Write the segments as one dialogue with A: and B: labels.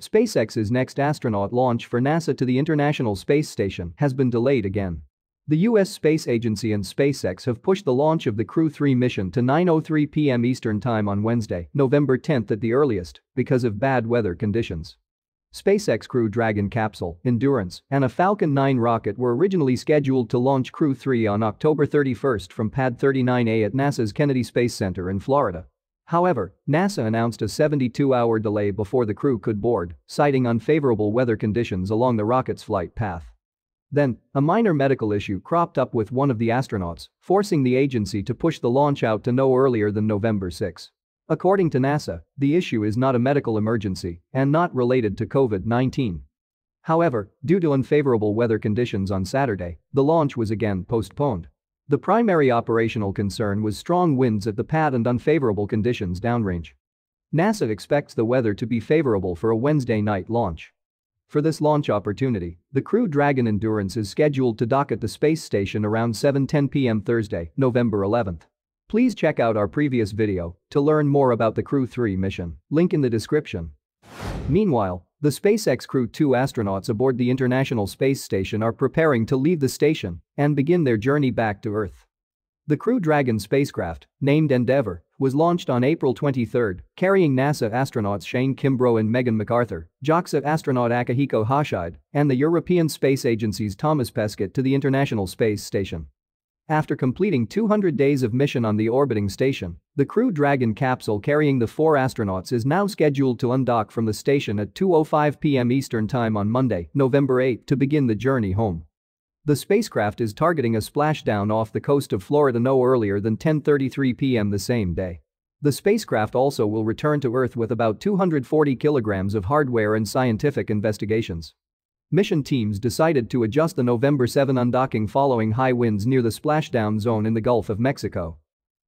A: SpaceX's next astronaut launch for NASA to the International Space Station has been delayed again. The U.S. Space Agency and SpaceX have pushed the launch of the Crew-3 mission to 9.03 p.m. Eastern Time on Wednesday, November 10 at the earliest, because of bad weather conditions. SpaceX Crew Dragon capsule, Endurance, and a Falcon 9 rocket were originally scheduled to launch Crew-3 on October 31 from Pad 39A at NASA's Kennedy Space Center in Florida. However, NASA announced a 72-hour delay before the crew could board, citing unfavorable weather conditions along the rocket's flight path. Then, a minor medical issue cropped up with one of the astronauts, forcing the agency to push the launch out to no earlier than November 6. According to NASA, the issue is not a medical emergency and not related to COVID-19. However, due to unfavorable weather conditions on Saturday, the launch was again postponed. The primary operational concern was strong winds at the pad and unfavorable conditions downrange. NASA expects the weather to be favorable for a Wednesday night launch. For this launch opportunity, the Crew Dragon Endurance is scheduled to dock at the space station around 7.10 p.m. Thursday, November 11th. Please check out our previous video to learn more about the Crew 3 mission, link in the description. Meanwhile, the SpaceX Crew 2 astronauts aboard the International Space Station are preparing to leave the station and begin their journey back to Earth. The Crew Dragon spacecraft, named Endeavour, was launched on April 23, carrying NASA astronauts Shane Kimbrough and Megan MacArthur, JOXA astronaut Akihiko Hashide, and the European Space Agency's Thomas Pesquet to the International Space Station. After completing 200 days of mission on the orbiting station, the Crew Dragon capsule carrying the four astronauts is now scheduled to undock from the station at 2.05 p.m. Eastern Time on Monday, November 8 to begin the journey home. The spacecraft is targeting a splashdown off the coast of Florida no earlier than 10.33 p.m. the same day. The spacecraft also will return to Earth with about 240 kilograms of hardware and scientific investigations. Mission teams decided to adjust the November 7 undocking following high winds near the splashdown zone in the Gulf of Mexico.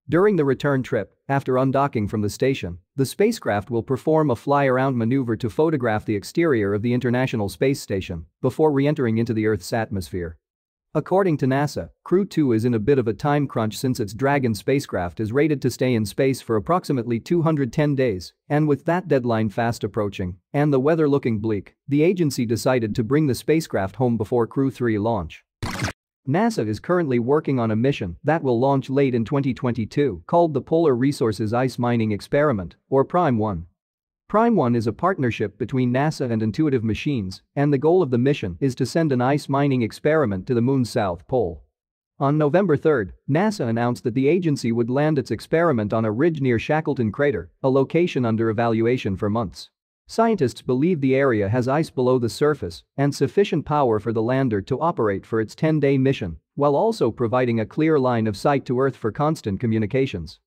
A: During the return trip, after undocking from the station, the spacecraft will perform a fly-around maneuver to photograph the exterior of the International Space Station before re-entering into the Earth's atmosphere. According to NASA, Crew 2 is in a bit of a time crunch since its Dragon spacecraft is rated to stay in space for approximately 210 days, and with that deadline fast approaching and the weather looking bleak, the agency decided to bring the spacecraft home before Crew 3 launch. NASA is currently working on a mission that will launch late in 2022 called the Polar Resources Ice Mining Experiment, or PRIME-1. Prime One is a partnership between NASA and Intuitive Machines, and the goal of the mission is to send an ice mining experiment to the moon's south pole. On November 3, NASA announced that the agency would land its experiment on a ridge near Shackleton Crater, a location under evaluation for months. Scientists believe the area has ice below the surface and sufficient power for the lander to operate for its 10-day mission, while also providing a clear line of sight to Earth for constant communications.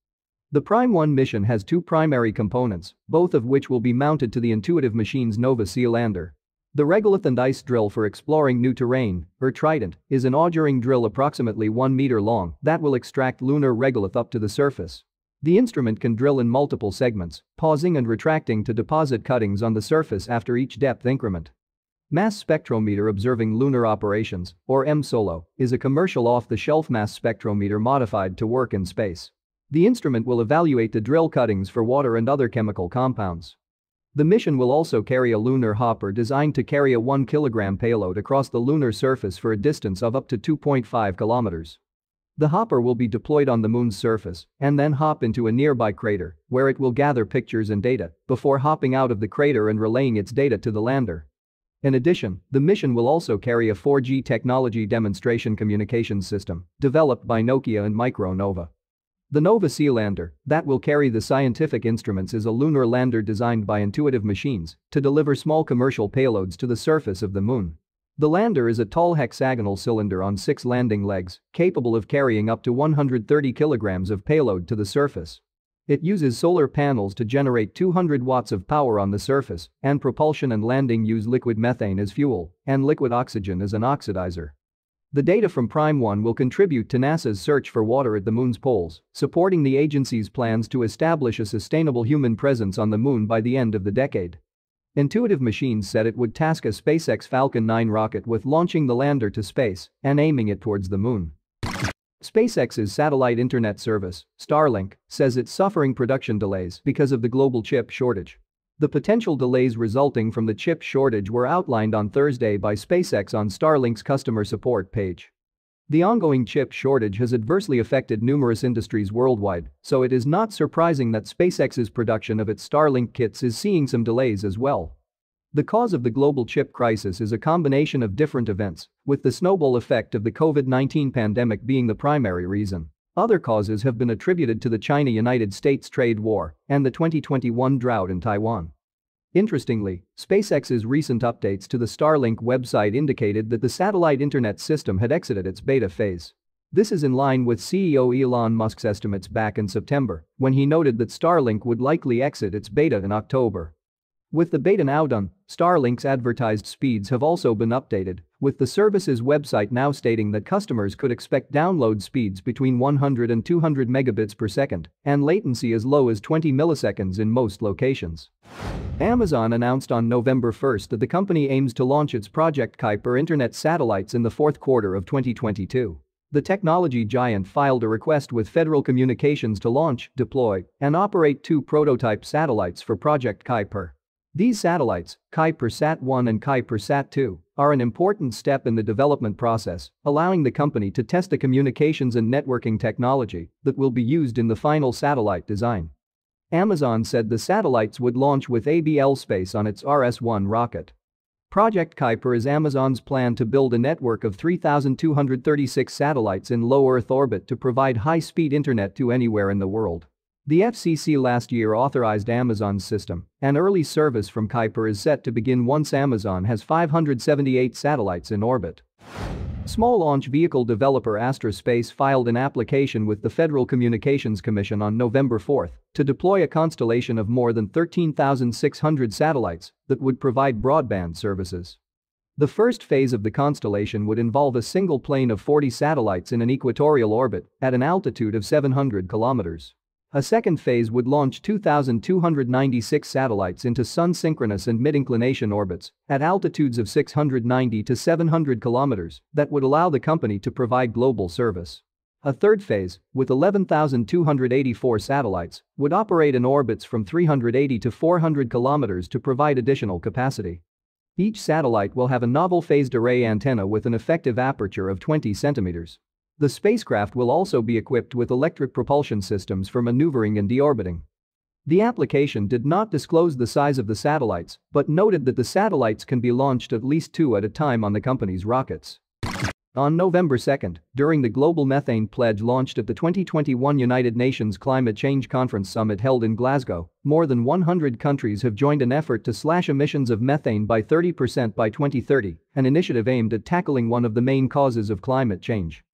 A: The Prime 1 mission has two primary components, both of which will be mounted to the Intuitive Machines Nova Sea lander. The regolith and ice drill for exploring new terrain, or Trident, is an augering drill approximately 1 meter long that will extract lunar regolith up to the surface. The instrument can drill in multiple segments, pausing and retracting to deposit cuttings on the surface after each depth increment. Mass Spectrometer Observing Lunar Operations, or MSOLO, is a commercial off-the-shelf mass spectrometer modified to work in space. The instrument will evaluate the drill cuttings for water and other chemical compounds. The mission will also carry a lunar hopper designed to carry a 1 kilogram payload across the lunar surface for a distance of up to 2.5 kilometers. The hopper will be deployed on the moon's surface and then hop into a nearby crater, where it will gather pictures and data before hopping out of the crater and relaying its data to the lander. In addition, the mission will also carry a 4G technology demonstration communications system developed by Nokia and Micronova. The Nova Sea lander that will carry the scientific instruments is a lunar lander designed by Intuitive Machines to deliver small commercial payloads to the surface of the moon. The lander is a tall hexagonal cylinder on six landing legs, capable of carrying up to 130 kilograms of payload to the surface. It uses solar panels to generate 200 watts of power on the surface, and propulsion and landing use liquid methane as fuel and liquid oxygen as an oxidizer. The data from Prime 1 will contribute to NASA's search for water at the moon's poles, supporting the agency's plans to establish a sustainable human presence on the moon by the end of the decade. Intuitive Machines said it would task a SpaceX Falcon 9 rocket with launching the lander to space and aiming it towards the moon. SpaceX's satellite internet service, Starlink, says it's suffering production delays because of the global chip shortage. The potential delays resulting from the chip shortage were outlined on Thursday by SpaceX on Starlink's customer support page. The ongoing chip shortage has adversely affected numerous industries worldwide, so it is not surprising that SpaceX's production of its Starlink kits is seeing some delays as well. The cause of the global chip crisis is a combination of different events, with the snowball effect of the COVID-19 pandemic being the primary reason. Other causes have been attributed to the China-United States trade war and the 2021 drought in Taiwan. Interestingly, SpaceX's recent updates to the Starlink website indicated that the satellite internet system had exited its beta phase. This is in line with CEO Elon Musk's estimates back in September, when he noted that Starlink would likely exit its beta in October. With the beta now done, Starlink's advertised speeds have also been updated, with the service's website now stating that customers could expect download speeds between 100 and 200 megabits per second and latency as low as 20 milliseconds in most locations. Amazon announced on November 1 that the company aims to launch its Project Kuiper internet satellites in the fourth quarter of 2022. The technology giant filed a request with Federal Communications to launch, deploy, and operate two prototype satellites for Project Kuiper. These satellites, Kuiper Sat-1 and Kuiper Sat-2, are an important step in the development process, allowing the company to test a communications and networking technology that will be used in the final satellite design. Amazon said the satellites would launch with ABL Space on its RS-1 rocket. Project Kuiper is Amazon's plan to build a network of 3,236 satellites in low Earth orbit to provide high-speed internet to anywhere in the world. The FCC last year authorized Amazon's system, and early service from Kuiper is set to begin once Amazon has 578 satellites in orbit. Small launch vehicle developer Astrospace filed an application with the Federal Communications Commission on November 4 to deploy a constellation of more than 13,600 satellites that would provide broadband services. The first phase of the constellation would involve a single plane of 40 satellites in an equatorial orbit at an altitude of 700 kilometers. A second phase would launch 2,296 satellites into sun-synchronous and mid-inclination orbits at altitudes of 690 to 700 kilometers that would allow the company to provide global service. A third phase, with 11,284 satellites, would operate in orbits from 380 to 400 kilometers to provide additional capacity. Each satellite will have a novel phased array antenna with an effective aperture of 20 centimeters. The spacecraft will also be equipped with electric propulsion systems for maneuvering and deorbiting. The application did not disclose the size of the satellites, but noted that the satellites can be launched at least two at a time on the company's rockets. On November 2, during the Global Methane Pledge launched at the 2021 United Nations Climate Change Conference Summit held in Glasgow, more than 100 countries have joined an effort to slash emissions of methane by 30% by 2030, an initiative aimed at tackling one of the main causes of climate change.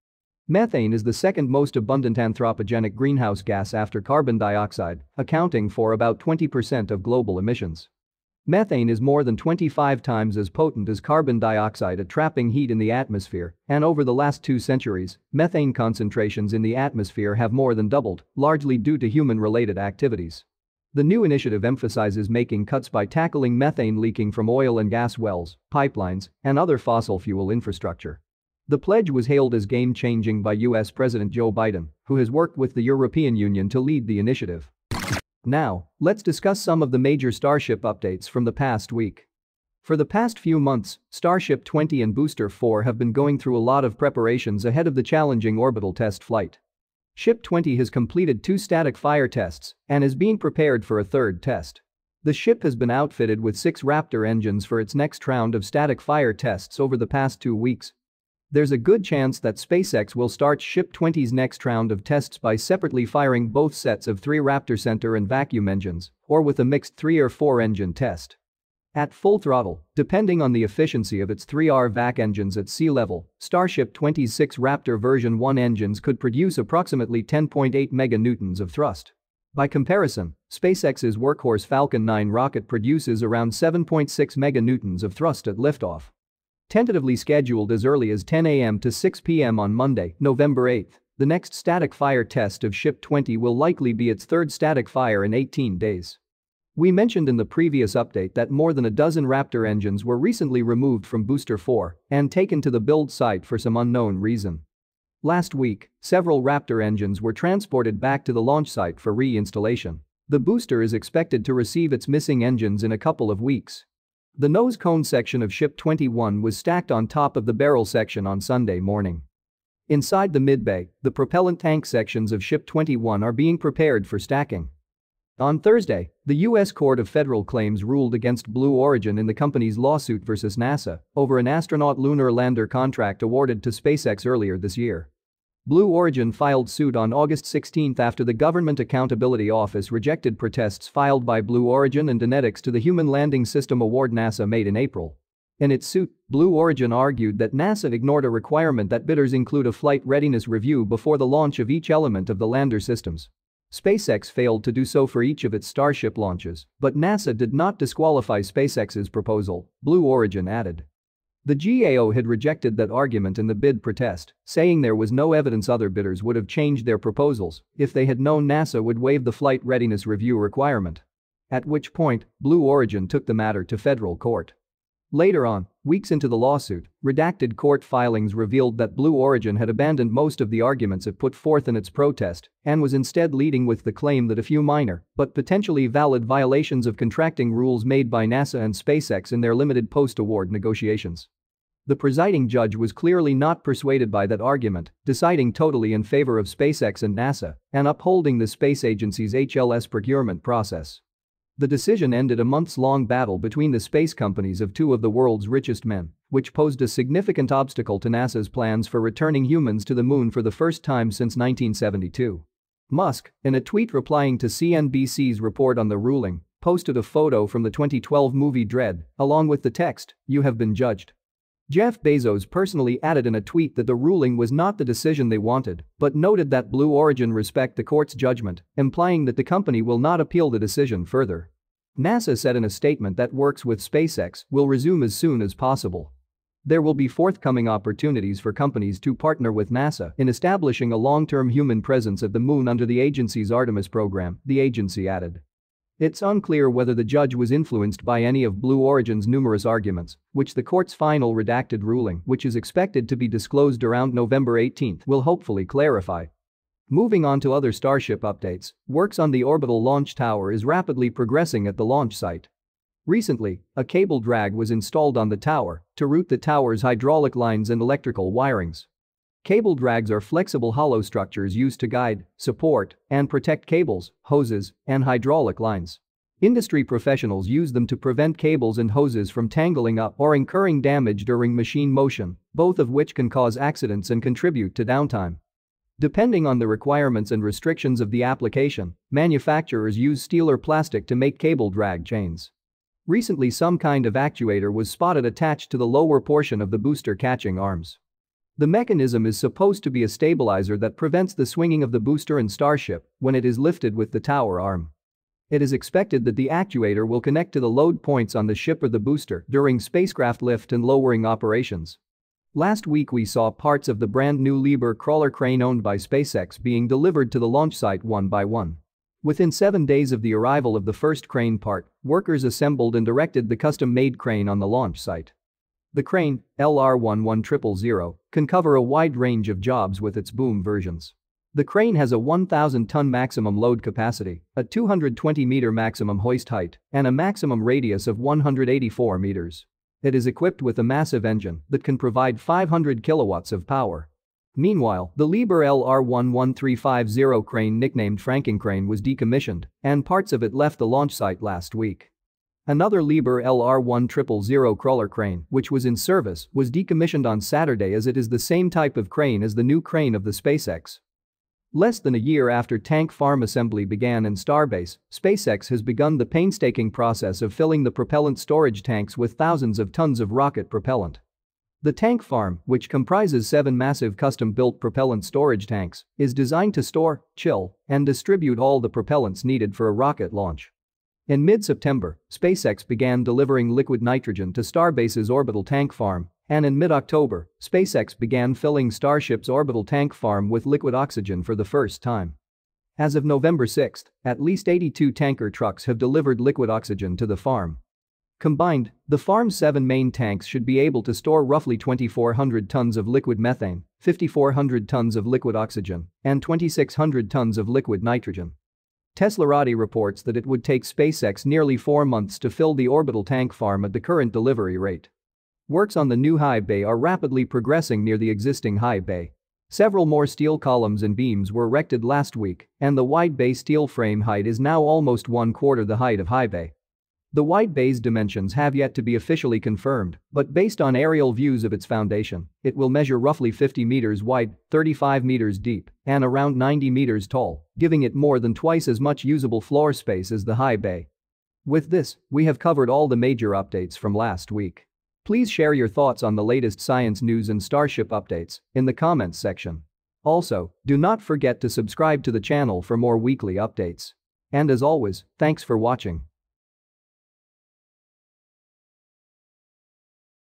A: Methane is the second most abundant anthropogenic greenhouse gas after carbon dioxide, accounting for about 20% of global emissions. Methane is more than 25 times as potent as carbon dioxide at trapping heat in the atmosphere, and over the last two centuries, methane concentrations in the atmosphere have more than doubled, largely due to human-related activities. The new initiative emphasizes making cuts by tackling methane leaking from oil and gas wells, pipelines, and other fossil fuel infrastructure. The pledge was hailed as game-changing by US President Joe Biden, who has worked with the European Union to lead the initiative. Now, let's discuss some of the major Starship updates from the past week. For the past few months, Starship 20 and Booster 4 have been going through a lot of preparations ahead of the challenging orbital test flight. Ship 20 has completed two static fire tests and is being prepared for a third test. The ship has been outfitted with six Raptor engines for its next round of static fire tests over the past two weeks, there's a good chance that SpaceX will start Ship 20's next round of tests by separately firing both sets of three Raptor center and vacuum engines, or with a mixed three or four engine test. At full throttle, depending on the efficiency of its 3R vac engines at sea level, Starship 26 Raptor version 1 engines could produce approximately 10.8 meganewtons of thrust. By comparison, SpaceX's workhorse Falcon 9 rocket produces around 7.6 meganewtons of thrust at liftoff tentatively scheduled as early as 10 a.m. to 6 p.m. on Monday, November 8. The next static fire test of Ship 20 will likely be its third static fire in 18 days. We mentioned in the previous update that more than a dozen Raptor engines were recently removed from Booster 4 and taken to the build site for some unknown reason. Last week, several Raptor engines were transported back to the launch site for reinstallation. The booster is expected to receive its missing engines in a couple of weeks. The nose cone section of Ship 21 was stacked on top of the barrel section on Sunday morning. Inside the midbay, the propellant tank sections of Ship 21 are being prepared for stacking. On Thursday, the U.S. Court of Federal Claims ruled against Blue Origin in the company's lawsuit versus NASA over an astronaut lunar lander contract awarded to SpaceX earlier this year. Blue Origin filed suit on August 16 after the Government Accountability Office rejected protests filed by Blue Origin and Dynetics to the Human Landing System Award NASA made in April. In its suit, Blue Origin argued that NASA ignored a requirement that bidders include a flight readiness review before the launch of each element of the lander systems. SpaceX failed to do so for each of its Starship launches, but NASA did not disqualify SpaceX's proposal, Blue Origin added. The GAO had rejected that argument in the bid protest, saying there was no evidence other bidders would have changed their proposals if they had known NASA would waive the flight readiness review requirement. At which point, Blue Origin took the matter to federal court. Later on, weeks into the lawsuit, redacted court filings revealed that Blue Origin had abandoned most of the arguments it put forth in its protest and was instead leading with the claim that a few minor but potentially valid violations of contracting rules made by NASA and SpaceX in their limited post-award negotiations. The presiding judge was clearly not persuaded by that argument, deciding totally in favor of SpaceX and NASA and upholding the space agency's HLS procurement process. The decision ended a months-long battle between the space companies of two of the world's richest men, which posed a significant obstacle to NASA's plans for returning humans to the moon for the first time since 1972. Musk, in a tweet replying to CNBC's report on the ruling, posted a photo from the 2012 movie Dread, along with the text, you have been judged. Jeff Bezos personally added in a tweet that the ruling was not the decision they wanted, but noted that Blue Origin respect the court's judgment, implying that the company will not appeal the decision further. NASA said in a statement that works with SpaceX will resume as soon as possible. There will be forthcoming opportunities for companies to partner with NASA in establishing a long-term human presence at the moon under the agency's Artemis program, the agency added. It's unclear whether the judge was influenced by any of Blue Origin's numerous arguments, which the court's final redacted ruling, which is expected to be disclosed around November 18, will hopefully clarify. Moving on to other Starship updates, works on the orbital launch tower is rapidly progressing at the launch site. Recently, a cable drag was installed on the tower to route the tower's hydraulic lines and electrical wirings. Cable drags are flexible hollow structures used to guide, support, and protect cables, hoses, and hydraulic lines. Industry professionals use them to prevent cables and hoses from tangling up or incurring damage during machine motion, both of which can cause accidents and contribute to downtime. Depending on the requirements and restrictions of the application, manufacturers use steel or plastic to make cable drag chains. Recently some kind of actuator was spotted attached to the lower portion of the booster catching arms. The mechanism is supposed to be a stabilizer that prevents the swinging of the booster and starship when it is lifted with the tower arm. It is expected that the actuator will connect to the load points on the ship or the booster during spacecraft lift and lowering operations. Last week we saw parts of the brand new Liebherr crawler crane owned by SpaceX being delivered to the launch site one by one. Within seven days of the arrival of the first crane part, workers assembled and erected the custom-made crane on the launch site. The crane, LR11000, can cover a wide range of jobs with its boom versions. The crane has a 1,000-ton maximum load capacity, a 220-meter maximum hoist height, and a maximum radius of 184 meters. It is equipped with a massive engine that can provide 500 kilowatts of power. Meanwhile, the Lieber LR11350 crane nicknamed Franken crane was decommissioned, and parts of it left the launch site last week. Another Liebherr LR1000 crawler crane, which was in service, was decommissioned on Saturday as it is the same type of crane as the new crane of the SpaceX. Less than a year after tank farm assembly began in Starbase, SpaceX has begun the painstaking process of filling the propellant storage tanks with thousands of tons of rocket propellant. The tank farm, which comprises seven massive custom-built propellant storage tanks, is designed to store, chill, and distribute all the propellants needed for a rocket launch. In mid-September, SpaceX began delivering liquid nitrogen to Starbase's orbital tank farm, and in mid-October, SpaceX began filling Starship's orbital tank farm with liquid oxygen for the first time. As of November 6, at least 82 tanker trucks have delivered liquid oxygen to the farm. Combined, the farm's seven main tanks should be able to store roughly 2,400 tons of liquid methane, 5,400 tons of liquid oxygen, and 2,600 tons of liquid nitrogen. Teslarati reports that it would take SpaceX nearly four months to fill the orbital tank farm at the current delivery rate. Works on the new high bay are rapidly progressing near the existing high bay. Several more steel columns and beams were erected last week, and the wide bay steel frame height is now almost one quarter the height of high bay. The White bay's dimensions have yet to be officially confirmed, but based on aerial views of its foundation, it will measure roughly 50 meters wide, 35 meters deep, and around 90 meters tall, giving it more than twice as much usable floor space as the high bay. With this, we have covered all the major updates from last week. Please share your thoughts on the latest science news and Starship updates in the comments section. Also, do not forget to subscribe to the channel for more weekly updates. And as always, thanks for watching.